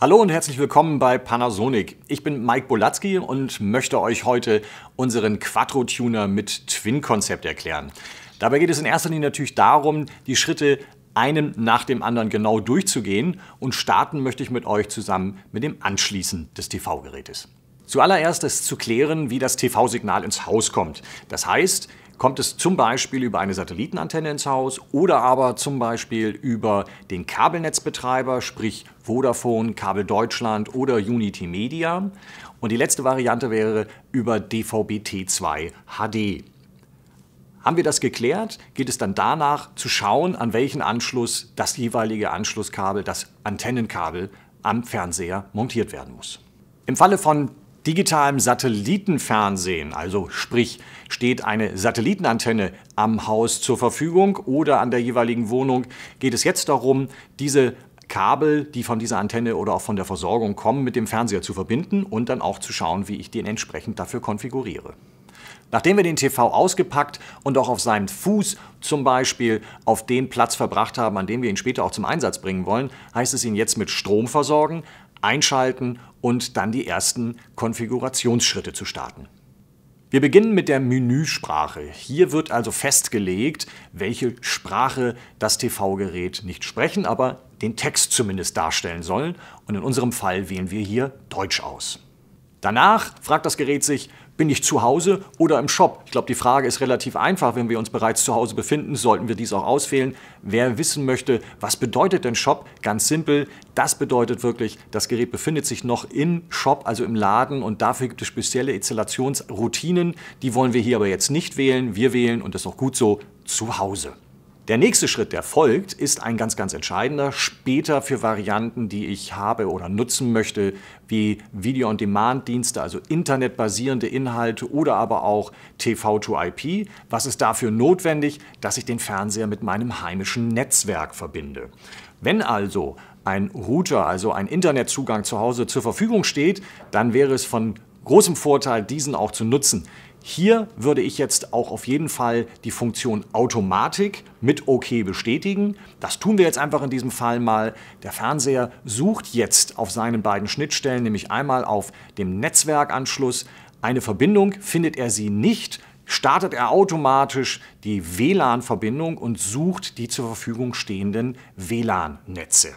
Hallo und herzlich willkommen bei Panasonic. Ich bin Mike Bolatzky und möchte euch heute unseren Quattro-Tuner mit Twin-Konzept erklären. Dabei geht es in erster Linie natürlich darum, die Schritte einen nach dem anderen genau durchzugehen und starten möchte ich mit euch zusammen mit dem Anschließen des TV-Gerätes. Zuallererst ist zu klären, wie das TV-Signal ins Haus kommt. Das heißt, kommt es zum Beispiel über eine Satellitenantenne ins Haus oder aber zum Beispiel über den Kabelnetzbetreiber, sprich Vodafone, Kabel Deutschland oder Unity Media. Und die letzte Variante wäre über DVB-T2 HD. Haben wir das geklärt, geht es dann danach zu schauen, an welchen Anschluss das jeweilige Anschlusskabel, das Antennenkabel am Fernseher montiert werden muss. Im Falle von digitalem Satellitenfernsehen, also sprich steht eine Satellitenantenne am Haus zur Verfügung oder an der jeweiligen Wohnung, geht es jetzt darum, diese Kabel, die von dieser Antenne oder auch von der Versorgung kommen, mit dem Fernseher zu verbinden und dann auch zu schauen, wie ich den entsprechend dafür konfiguriere. Nachdem wir den TV ausgepackt und auch auf seinem Fuß zum Beispiel auf den Platz verbracht haben, an dem wir ihn später auch zum Einsatz bringen wollen, heißt es ihn jetzt mit Strom versorgen, einschalten und dann die ersten Konfigurationsschritte zu starten. Wir beginnen mit der Menüsprache. Hier wird also festgelegt, welche Sprache das TV-Gerät nicht sprechen, aber den Text zumindest darstellen soll. Und in unserem Fall wählen wir hier Deutsch aus. Danach fragt das Gerät sich, bin ich zu Hause oder im Shop? Ich glaube, die Frage ist relativ einfach. Wenn wir uns bereits zu Hause befinden, sollten wir dies auch auswählen. Wer wissen möchte, was bedeutet denn Shop? Ganz simpel, das bedeutet wirklich, das Gerät befindet sich noch im Shop, also im Laden und dafür gibt es spezielle Installationsroutinen. Die wollen wir hier aber jetzt nicht wählen. Wir wählen, und das ist auch gut so, zu Hause. Der nächste Schritt, der folgt, ist ein ganz, ganz entscheidender. Später für Varianten, die ich habe oder nutzen möchte, wie Video-on-Demand-Dienste, also internetbasierende Inhalte oder aber auch TV-to-IP. Was ist dafür notwendig, dass ich den Fernseher mit meinem heimischen Netzwerk verbinde? Wenn also ein Router, also ein Internetzugang zu Hause zur Verfügung steht, dann wäre es von großem Vorteil, diesen auch zu nutzen. Hier würde ich jetzt auch auf jeden Fall die Funktion Automatik mit OK bestätigen. Das tun wir jetzt einfach in diesem Fall mal. Der Fernseher sucht jetzt auf seinen beiden Schnittstellen, nämlich einmal auf dem Netzwerkanschluss. Eine Verbindung findet er sie nicht, startet er automatisch die WLAN-Verbindung und sucht die zur Verfügung stehenden WLAN-Netze.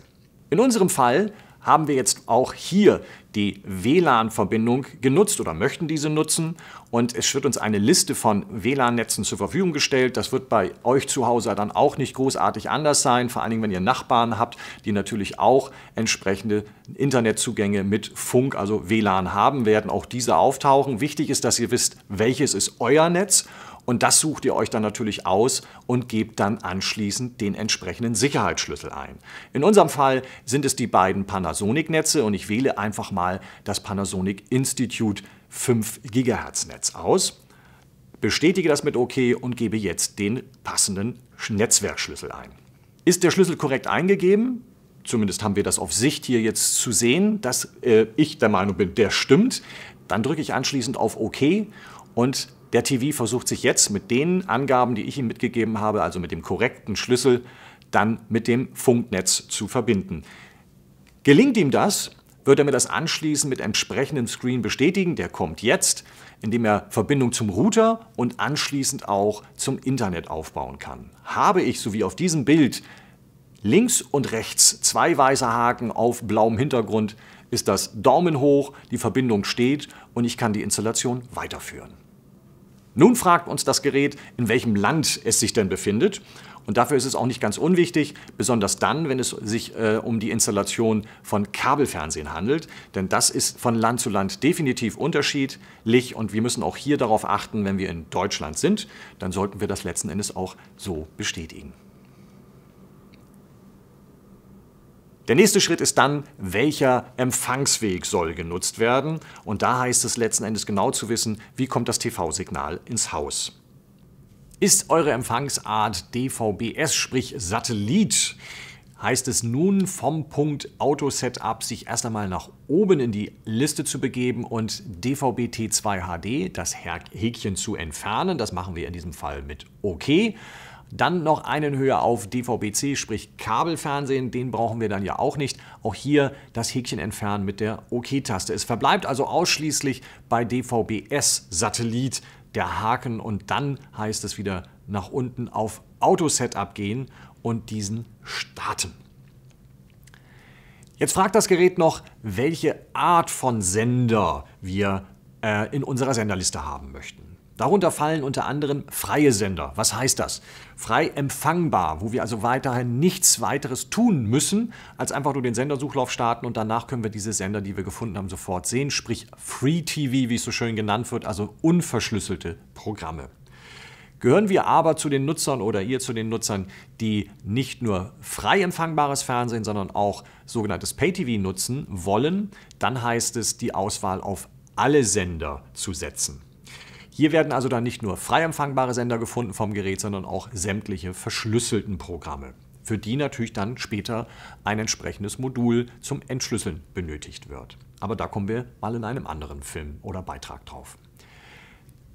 In unserem Fall haben wir jetzt auch hier die WLAN-Verbindung genutzt oder möchten diese nutzen. Und es wird uns eine Liste von WLAN-Netzen zur Verfügung gestellt. Das wird bei euch zu Hause dann auch nicht großartig anders sein, vor allen Dingen, wenn ihr Nachbarn habt, die natürlich auch entsprechende Internetzugänge mit Funk, also WLAN haben werden. Auch diese auftauchen. Wichtig ist, dass ihr wisst, welches ist euer Netz und das sucht ihr euch dann natürlich aus und gebt dann anschließend den entsprechenden Sicherheitsschlüssel ein. In unserem Fall sind es die beiden Panasonic-Netze und ich wähle einfach mal das Panasonic Institute 5 GHz Netz aus, bestätige das mit OK und gebe jetzt den passenden Netzwerkschlüssel ein. Ist der Schlüssel korrekt eingegeben? Zumindest haben wir das auf Sicht hier jetzt zu sehen, dass äh, ich der Meinung bin, der stimmt. Dann drücke ich anschließend auf OK und der TV versucht sich jetzt mit den Angaben, die ich ihm mitgegeben habe, also mit dem korrekten Schlüssel, dann mit dem Funknetz zu verbinden. Gelingt ihm das, wird er mir das anschließend mit entsprechendem Screen bestätigen, der kommt jetzt, indem er Verbindung zum Router und anschließend auch zum Internet aufbauen kann. Habe ich, so wie auf diesem Bild, links und rechts zwei weiße Haken auf blauem Hintergrund, ist das Daumen hoch, die Verbindung steht und ich kann die Installation weiterführen. Nun fragt uns das Gerät, in welchem Land es sich denn befindet. Und dafür ist es auch nicht ganz unwichtig, besonders dann, wenn es sich äh, um die Installation von Kabelfernsehen handelt. Denn das ist von Land zu Land definitiv unterschiedlich und wir müssen auch hier darauf achten, wenn wir in Deutschland sind, dann sollten wir das letzten Endes auch so bestätigen. Der nächste Schritt ist dann, welcher Empfangsweg soll genutzt werden. Und da heißt es letzten Endes genau zu wissen, wie kommt das TV-Signal ins Haus. Ist eure Empfangsart DVBS, sprich Satellit, heißt es nun vom Punkt Auto-Setup sich erst einmal nach oben in die Liste zu begeben und DVB-T2 HD, das Häkchen zu entfernen. Das machen wir in diesem Fall mit OK. Dann noch einen höher auf DVB-C, sprich Kabelfernsehen, den brauchen wir dann ja auch nicht. Auch hier das Häkchen entfernen mit der OK-Taste. OK es verbleibt also ausschließlich bei DVB-S-Satellit der Haken und dann heißt es wieder nach unten auf Auto-Setup gehen und diesen starten. Jetzt fragt das Gerät noch, welche Art von Sender wir äh, in unserer Senderliste haben möchten. Darunter fallen unter anderem freie Sender. Was heißt das? Frei empfangbar, wo wir also weiterhin nichts weiteres tun müssen, als einfach nur den Sendersuchlauf starten und danach können wir diese Sender, die wir gefunden haben, sofort sehen. Sprich Free TV, wie es so schön genannt wird, also unverschlüsselte Programme. Gehören wir aber zu den Nutzern oder ihr zu den Nutzern, die nicht nur frei empfangbares Fernsehen, sondern auch sogenanntes Pay-TV nutzen wollen, dann heißt es, die Auswahl auf alle Sender zu setzen. Hier werden also dann nicht nur frei empfangbare Sender gefunden vom Gerät, sondern auch sämtliche verschlüsselten Programme, für die natürlich dann später ein entsprechendes Modul zum Entschlüsseln benötigt wird. Aber da kommen wir mal in einem anderen Film oder Beitrag drauf.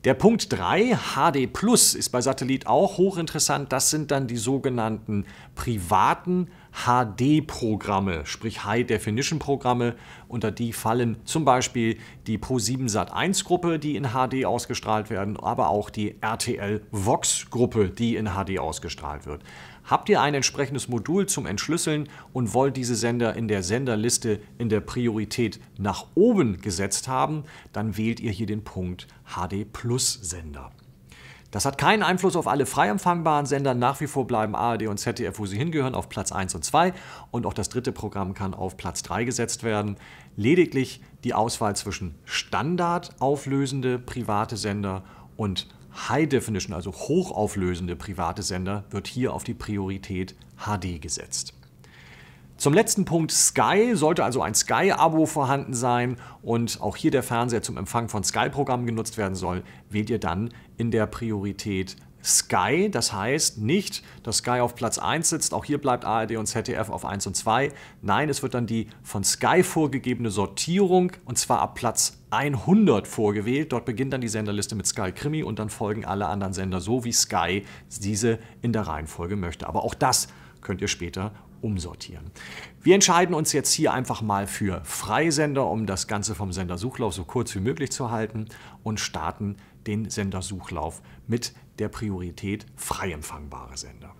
Der Punkt 3, HD Plus, ist bei Satellit auch hochinteressant. Das sind dann die sogenannten privaten HD-Programme, sprich High-Definition-Programme. Unter die fallen zum Beispiel die Pro7 Sat1-Gruppe, die in HD ausgestrahlt werden, aber auch die RTL Vox-Gruppe, die in HD ausgestrahlt wird. Habt ihr ein entsprechendes Modul zum Entschlüsseln und wollt diese Sender in der Senderliste in der Priorität nach oben gesetzt haben, dann wählt ihr hier den Punkt HD Plus Sender. Das hat keinen Einfluss auf alle frei empfangbaren Sender. Nach wie vor bleiben ARD und ZDF, wo sie hingehören, auf Platz 1 und 2. Und auch das dritte Programm kann auf Platz 3 gesetzt werden. Lediglich die Auswahl zwischen Standard auflösende private Sender und High Definition, also hochauflösende private Sender, wird hier auf die Priorität HD gesetzt. Zum letzten Punkt Sky sollte also ein Sky-Abo vorhanden sein und auch hier der Fernseher zum Empfang von Sky-Programmen genutzt werden soll, wählt ihr dann in der Priorität Sky. Das heißt nicht, dass Sky auf Platz 1 sitzt, auch hier bleibt ARD und ZDF auf 1 und 2. Nein, es wird dann die von Sky vorgegebene Sortierung und zwar ab Platz 100 vorgewählt. Dort beginnt dann die Senderliste mit Sky Krimi und dann folgen alle anderen Sender so, wie Sky diese in der Reihenfolge möchte. Aber auch das könnt ihr später umsortieren. Wir entscheiden uns jetzt hier einfach mal für Freisender, um das Ganze vom Sendersuchlauf so kurz wie möglich zu halten und starten den Sendersuchlauf mit der Priorität frei empfangbare Sender.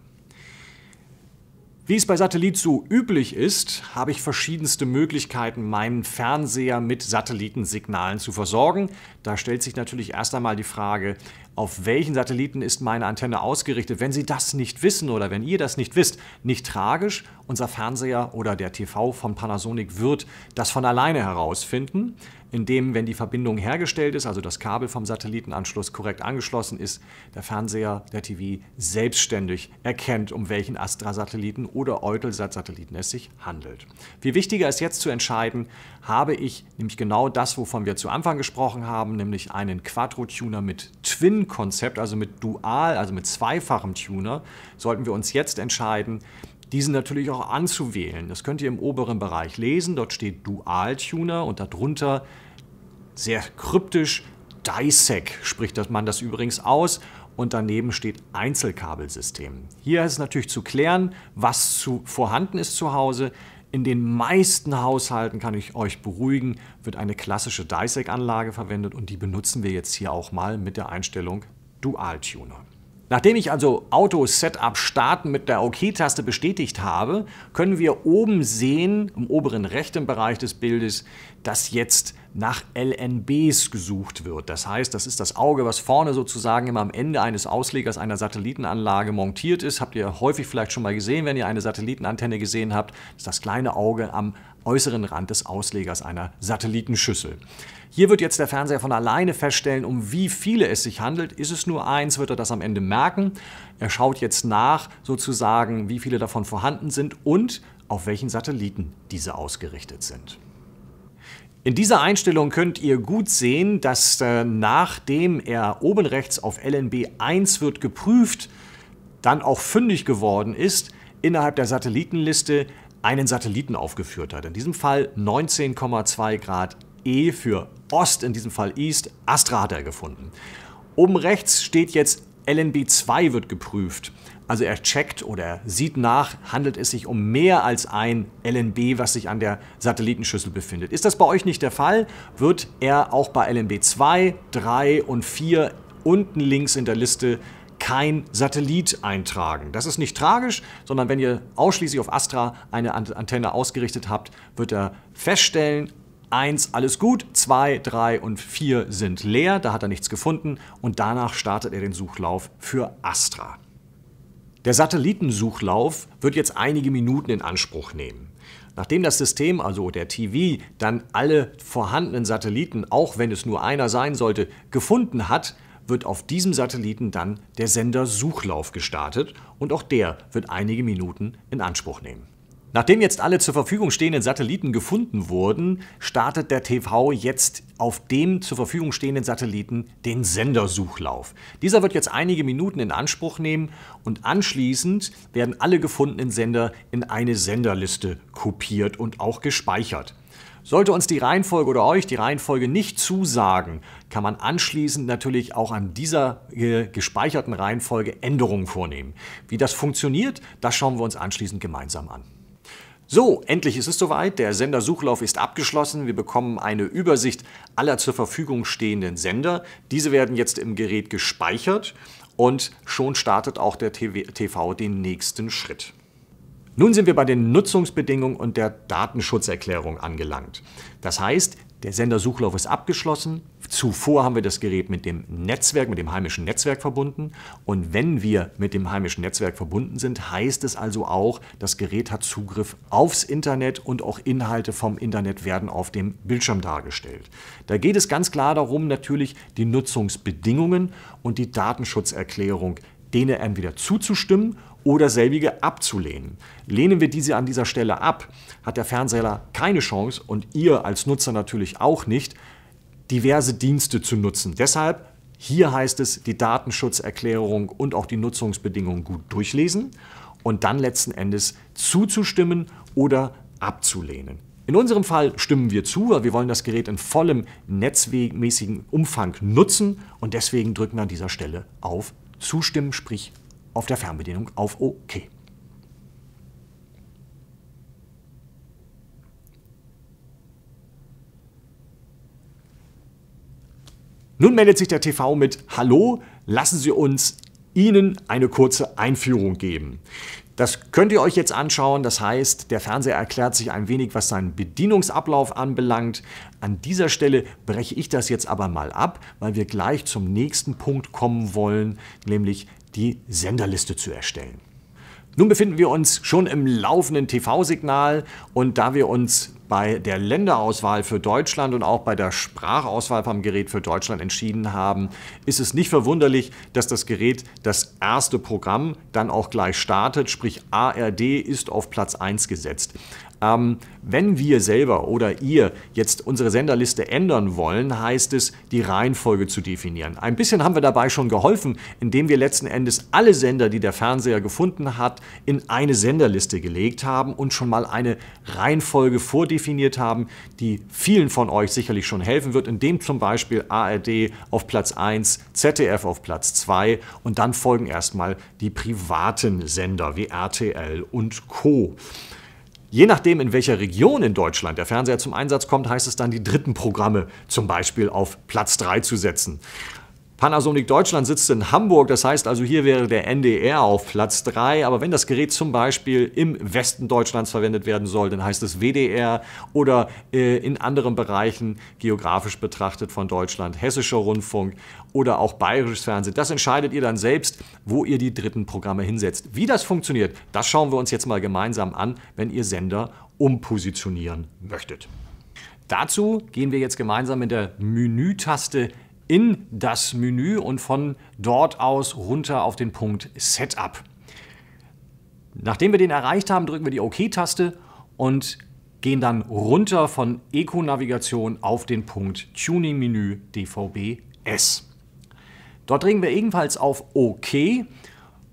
Wie es bei Satellit so üblich ist, habe ich verschiedenste Möglichkeiten, meinen Fernseher mit Satellitensignalen zu versorgen. Da stellt sich natürlich erst einmal die Frage, auf welchen Satelliten ist meine Antenne ausgerichtet. Wenn Sie das nicht wissen oder wenn ihr das nicht wisst, nicht tragisch, unser Fernseher oder der TV von Panasonic wird das von alleine herausfinden in dem, wenn die Verbindung hergestellt ist, also das Kabel vom Satellitenanschluss korrekt angeschlossen ist, der Fernseher, der TV selbstständig erkennt, um welchen Astra-Satelliten oder Eutelsat-Satelliten es sich handelt. Viel wichtiger ist jetzt zu entscheiden, habe ich nämlich genau das, wovon wir zu Anfang gesprochen haben, nämlich einen Quattro-Tuner mit Twin-Konzept, also mit Dual, also mit zweifachem Tuner, sollten wir uns jetzt entscheiden, diesen natürlich auch anzuwählen. Das könnt ihr im oberen Bereich lesen. Dort steht Dual Tuner und darunter sehr kryptisch. DISEC spricht man das übrigens aus und daneben steht Einzelkabelsystem. Hier ist natürlich zu klären, was zu, vorhanden ist zu Hause. In den meisten Haushalten kann ich euch beruhigen, wird eine klassische DISEC-Anlage verwendet und die benutzen wir jetzt hier auch mal mit der Einstellung Dual-Tuner. Nachdem ich also Auto-Setup starten mit der OK-Taste OK bestätigt habe, können wir oben sehen, im oberen rechten Bereich des Bildes, dass jetzt nach LNBs gesucht wird. Das heißt, das ist das Auge, was vorne sozusagen immer am Ende eines Auslegers einer Satellitenanlage montiert ist. Habt ihr häufig vielleicht schon mal gesehen, wenn ihr eine Satellitenantenne gesehen habt, das ist das kleine Auge am äußeren Rand des Auslegers einer Satellitenschüssel. Hier wird jetzt der Fernseher von alleine feststellen, um wie viele es sich handelt. Ist es nur eins, wird er das am Ende merken. Er schaut jetzt nach, sozusagen, wie viele davon vorhanden sind und auf welchen Satelliten diese ausgerichtet sind. In dieser Einstellung könnt ihr gut sehen, dass äh, nachdem er oben rechts auf LNB 1 wird geprüft, dann auch fündig geworden ist, innerhalb der Satellitenliste einen Satelliten aufgeführt hat. In diesem Fall 19,2 Grad E für Ost, in diesem Fall East. Astra hat er gefunden. Oben rechts steht jetzt LNB2 wird geprüft. Also er checkt oder sieht nach, handelt es sich um mehr als ein LNB, was sich an der Satellitenschüssel befindet. Ist das bei euch nicht der Fall, wird er auch bei LNB 2, 3 und 4 unten links in der Liste kein Satellit eintragen. Das ist nicht tragisch, sondern wenn ihr ausschließlich auf Astra eine Antenne ausgerichtet habt, wird er feststellen, 1 alles gut, 2, 3 und 4 sind leer, da hat er nichts gefunden und danach startet er den Suchlauf für Astra. Der Satellitensuchlauf wird jetzt einige Minuten in Anspruch nehmen. Nachdem das System, also der TV, dann alle vorhandenen Satelliten, auch wenn es nur einer sein sollte, gefunden hat, wird auf diesem Satelliten dann der Sendersuchlauf gestartet und auch der wird einige Minuten in Anspruch nehmen. Nachdem jetzt alle zur Verfügung stehenden Satelliten gefunden wurden, startet der TV jetzt auf dem zur Verfügung stehenden Satelliten den Sendersuchlauf. Dieser wird jetzt einige Minuten in Anspruch nehmen und anschließend werden alle gefundenen Sender in eine Senderliste kopiert und auch gespeichert. Sollte uns die Reihenfolge oder euch die Reihenfolge nicht zusagen, kann man anschließend natürlich auch an dieser äh, gespeicherten Reihenfolge Änderungen vornehmen. Wie das funktioniert, das schauen wir uns anschließend gemeinsam an. So, endlich ist es soweit. Der Sendersuchlauf ist abgeschlossen. Wir bekommen eine Übersicht aller zur Verfügung stehenden Sender. Diese werden jetzt im Gerät gespeichert und schon startet auch der TV den nächsten Schritt. Nun sind wir bei den Nutzungsbedingungen und der Datenschutzerklärung angelangt. Das heißt, der Sendersuchlauf ist abgeschlossen. Zuvor haben wir das Gerät mit dem Netzwerk, mit dem heimischen Netzwerk verbunden. Und wenn wir mit dem heimischen Netzwerk verbunden sind, heißt es also auch, das Gerät hat Zugriff aufs Internet und auch Inhalte vom Internet werden auf dem Bildschirm dargestellt. Da geht es ganz klar darum, natürlich die Nutzungsbedingungen und die Datenschutzerklärung denen entweder zuzustimmen oder selbige abzulehnen. Lehnen wir diese an dieser Stelle ab, hat der Fernseher keine Chance und ihr als Nutzer natürlich auch nicht, diverse Dienste zu nutzen. Deshalb hier heißt es, die Datenschutzerklärung und auch die Nutzungsbedingungen gut durchlesen und dann letzten Endes zuzustimmen oder abzulehnen. In unserem Fall stimmen wir zu, weil wir wollen das Gerät in vollem netzmäßigen Umfang nutzen und deswegen drücken wir an dieser Stelle auf Zustimmen, sprich auf der Fernbedienung auf OK. Nun meldet sich der TV mit Hallo, lassen Sie uns Ihnen eine kurze Einführung geben. Das könnt ihr euch jetzt anschauen. Das heißt, der Fernseher erklärt sich ein wenig, was seinen Bedienungsablauf anbelangt. An dieser Stelle breche ich das jetzt aber mal ab, weil wir gleich zum nächsten Punkt kommen wollen, nämlich die Senderliste zu erstellen. Nun befinden wir uns schon im laufenden TV-Signal und da wir uns bei der Länderauswahl für Deutschland und auch bei der Sprachauswahl vom Gerät für Deutschland entschieden haben, ist es nicht verwunderlich, dass das Gerät das erste Programm dann auch gleich startet, sprich ARD ist auf Platz 1 gesetzt. Ähm, wenn wir selber oder ihr jetzt unsere Senderliste ändern wollen, heißt es, die Reihenfolge zu definieren. Ein bisschen haben wir dabei schon geholfen, indem wir letzten Endes alle Sender, die der Fernseher gefunden hat, in eine Senderliste gelegt haben und schon mal eine Reihenfolge vordefiniert haben, die vielen von euch sicherlich schon helfen wird, indem zum Beispiel ARD auf Platz 1, ZDF auf Platz 2 und dann folgen erstmal die privaten Sender wie RTL und Co. Je nachdem, in welcher Region in Deutschland der Fernseher zum Einsatz kommt, heißt es dann, die dritten Programme zum Beispiel auf Platz 3 zu setzen. Panasonic Deutschland sitzt in Hamburg, das heißt also hier wäre der NDR auf Platz 3, aber wenn das Gerät zum Beispiel im Westen Deutschlands verwendet werden soll, dann heißt es WDR oder äh, in anderen Bereichen geografisch betrachtet von Deutschland Hessischer Rundfunk oder auch Bayerisches Fernsehen. Das entscheidet ihr dann selbst, wo ihr die dritten Programme hinsetzt. Wie das funktioniert, das schauen wir uns jetzt mal gemeinsam an, wenn ihr Sender umpositionieren möchtet. Dazu gehen wir jetzt gemeinsam mit der Menütaste in das Menü und von dort aus runter auf den Punkt Setup. Nachdem wir den erreicht haben, drücken wir die OK-Taste und gehen dann runter von Eco-Navigation auf den Punkt Tuning-Menü DVB-S. Dort drücken wir ebenfalls auf OK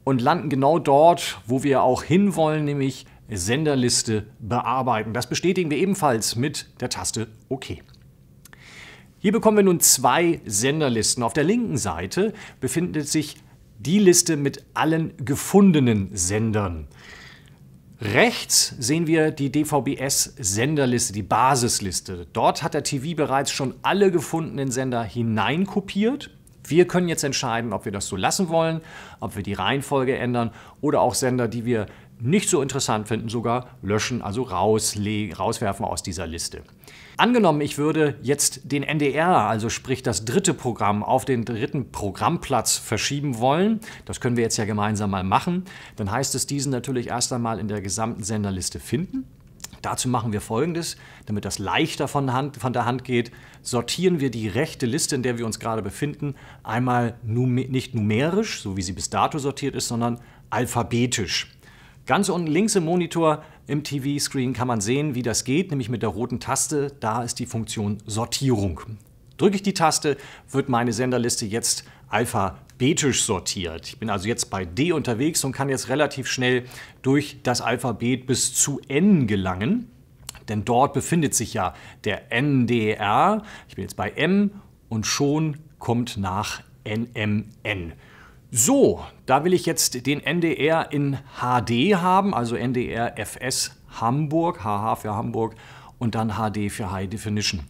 und landen genau dort, wo wir auch hinwollen, nämlich Senderliste bearbeiten. Das bestätigen wir ebenfalls mit der Taste OK. Hier bekommen wir nun zwei Senderlisten. Auf der linken Seite befindet sich die Liste mit allen gefundenen Sendern. Rechts sehen wir die DVBS-Senderliste, die Basisliste. Dort hat der TV bereits schon alle gefundenen Sender hineinkopiert. Wir können jetzt entscheiden, ob wir das so lassen wollen, ob wir die Reihenfolge ändern oder auch Sender, die wir nicht so interessant finden, sogar löschen, also rauswerfen aus dieser Liste. Angenommen, ich würde jetzt den NDR, also sprich das dritte Programm, auf den dritten Programmplatz verschieben wollen, das können wir jetzt ja gemeinsam mal machen, dann heißt es, diesen natürlich erst einmal in der gesamten Senderliste finden. Dazu machen wir folgendes, damit das leichter von, Hand, von, der Hand geht, sortieren wir die rechte Liste, in der wir uns gerade befinden, einmal nume nicht numerisch, so wie sie bis dato sortiert ist, sondern alphabetisch. Ganz unten links im Monitor im TV-Screen kann man sehen, wie das geht, nämlich mit der roten Taste. Da ist die Funktion Sortierung. Drücke ich die Taste, wird meine Senderliste jetzt alphabetisch sortiert. Ich bin also jetzt bei D unterwegs und kann jetzt relativ schnell durch das Alphabet bis zu N gelangen. Denn dort befindet sich ja der NDR. Ich bin jetzt bei M und schon kommt nach NMN. So, da will ich jetzt den NDR in HD haben, also NDR FS Hamburg, HH für Hamburg und dann HD für High Definition.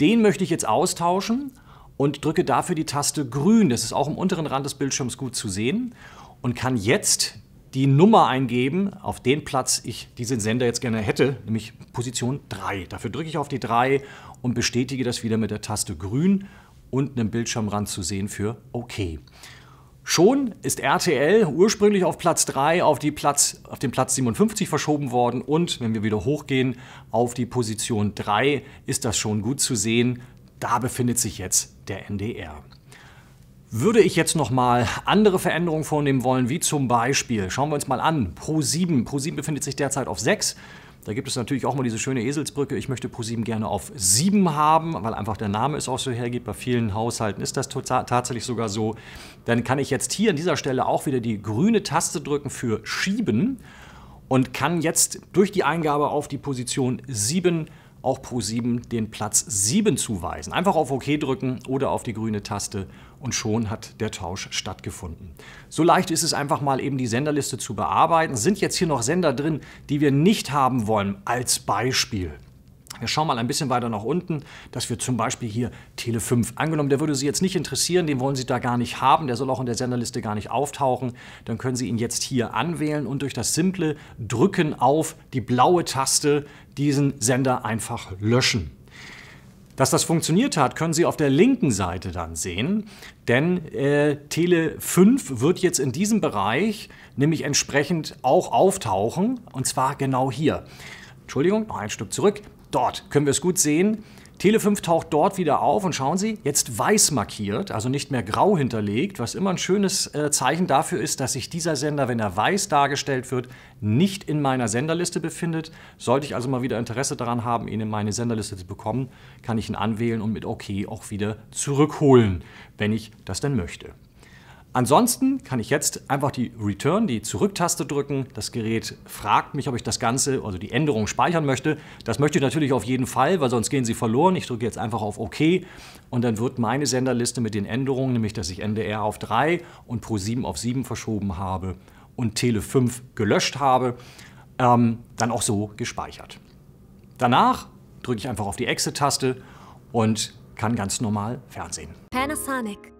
Den möchte ich jetzt austauschen und drücke dafür die Taste grün. Das ist auch im unteren Rand des Bildschirms gut zu sehen und kann jetzt die Nummer eingeben, auf den Platz ich diesen Sender jetzt gerne hätte, nämlich Position 3. Dafür drücke ich auf die 3 und bestätige das wieder mit der Taste grün und einem Bildschirmrand zu sehen für OK. Schon ist RTL ursprünglich auf Platz 3 auf, die Platz, auf den Platz 57 verschoben worden und wenn wir wieder hochgehen auf die Position 3 ist das schon gut zu sehen. Da befindet sich jetzt der NDR. Würde ich jetzt nochmal andere Veränderungen vornehmen wollen, wie zum Beispiel, schauen wir uns mal an, Pro 7. Pro 7 befindet sich derzeit auf 6, da gibt es natürlich auch mal diese schöne Eselsbrücke, ich möchte ProSieben gerne auf 7 haben, weil einfach der Name es auch so hergibt. Bei vielen Haushalten ist das tatsächlich sogar so. Dann kann ich jetzt hier an dieser Stelle auch wieder die grüne Taste drücken für Schieben und kann jetzt durch die Eingabe auf die Position 7 auch Pro7 den Platz 7 zuweisen. Einfach auf OK drücken oder auf die grüne Taste und schon hat der Tausch stattgefunden. So leicht ist es einfach mal eben die Senderliste zu bearbeiten. Sind jetzt hier noch Sender drin, die wir nicht haben wollen, als Beispiel. Wir schauen mal ein bisschen weiter nach unten, dass wir zum Beispiel hier Tele 5, angenommen, der würde Sie jetzt nicht interessieren, den wollen Sie da gar nicht haben, der soll auch in der Senderliste gar nicht auftauchen, dann können Sie ihn jetzt hier anwählen und durch das simple Drücken auf die blaue Taste diesen Sender einfach löschen. Dass das funktioniert hat, können Sie auf der linken Seite dann sehen, denn äh, Tele 5 wird jetzt in diesem Bereich nämlich entsprechend auch auftauchen und zwar genau hier. Entschuldigung, noch ein Stück zurück. Dort können wir es gut sehen. Tele5 taucht dort wieder auf und schauen Sie, jetzt weiß markiert, also nicht mehr grau hinterlegt, was immer ein schönes äh, Zeichen dafür ist, dass sich dieser Sender, wenn er weiß dargestellt wird, nicht in meiner Senderliste befindet. Sollte ich also mal wieder Interesse daran haben, ihn in meine Senderliste zu bekommen, kann ich ihn anwählen und mit OK auch wieder zurückholen, wenn ich das denn möchte. Ansonsten kann ich jetzt einfach die Return, die Zurücktaste drücken. Das Gerät fragt mich, ob ich das Ganze, also die Änderung speichern möchte. Das möchte ich natürlich auf jeden Fall, weil sonst gehen sie verloren. Ich drücke jetzt einfach auf OK und dann wird meine Senderliste mit den Änderungen, nämlich dass ich NDR auf 3 und Pro7 auf 7 verschoben habe und Tele 5 gelöscht habe, ähm, dann auch so gespeichert. Danach drücke ich einfach auf die Exit-Taste und kann ganz normal fernsehen. Panasonic